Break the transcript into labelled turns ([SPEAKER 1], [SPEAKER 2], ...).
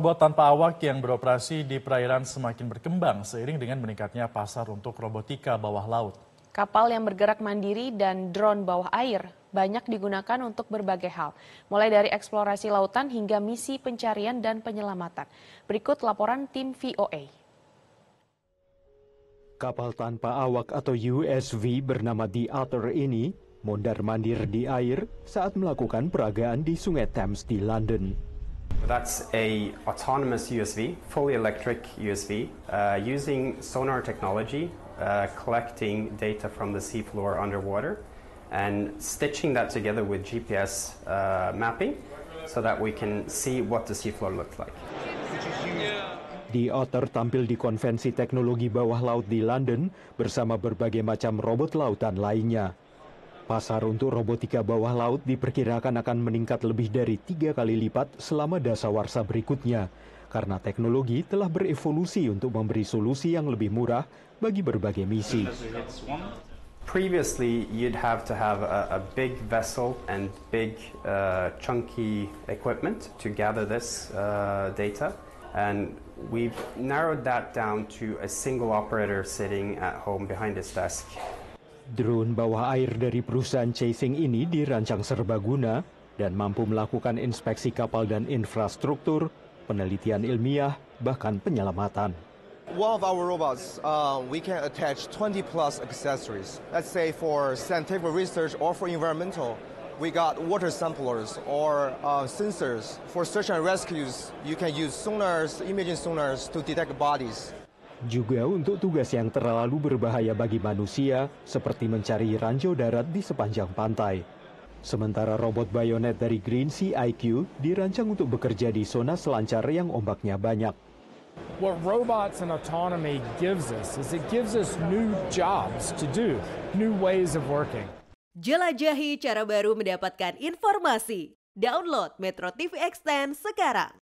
[SPEAKER 1] Robot tanpa awak yang beroperasi di perairan semakin berkembang seiring dengan meningkatnya pasar untuk robotika bawah laut.
[SPEAKER 2] Kapal yang bergerak mandiri dan drone bawah air banyak digunakan untuk berbagai hal, mulai dari eksplorasi lautan hingga misi pencarian dan penyelamatan. Berikut laporan tim VOA.
[SPEAKER 1] Kapal tanpa awak atau USV bernama The Outer ini mondar-mandir di air saat melakukan peragaan di Sungai Thames di London.
[SPEAKER 3] That's a autonomous USV, fully electric USV, uh, using sonar technology, uh, collecting data from the seafloor underwater and stitching that together with GPS uh, mapping so that we can see what the seafloor looks like.
[SPEAKER 1] The Otter tampil di konvensi teknologi bawah laut di London bersama berbagai macam robot lautan lainnya. Pasar untuk robotika bawah laut diperkirakan akan meningkat lebih dari tiga kali lipat selama dasawarsa berikutnya, karena teknologi telah berevolusi untuk memberi solusi yang lebih murah bagi berbagai misi.
[SPEAKER 3] Previously, you'd have to have a, a big vessel and big uh, chunky equipment to gather this uh, data. And we've narrowed that down to a single operator sitting at
[SPEAKER 1] home behind his desk Drone bawah air dari perusahaan Chasing ini dirancang serbaguna dan mampu melakukan inspeksi kapal dan infrastruktur, penelitian ilmiah, bahkan penyelamatan.
[SPEAKER 4] One of our robots, uh, we can attach 20 plus accessories. Let's say for scientific research or for environmental, we got water samplers or uh, sensors. For search and rescues, you can use sonars, imaging sonars to detect bodies
[SPEAKER 1] juga untuk tugas yang terlalu berbahaya bagi manusia, seperti mencari ranjau darat di sepanjang pantai. Sementara robot bayonet dari Green Sea IQ dirancang untuk bekerja di zona selancar yang ombaknya banyak.
[SPEAKER 3] What robots and autonomy gives us is it gives us new jobs to do, new ways of working.
[SPEAKER 2] Jelajahi cara baru
[SPEAKER 4] mendapatkan informasi. Download Metro TV Extend sekarang.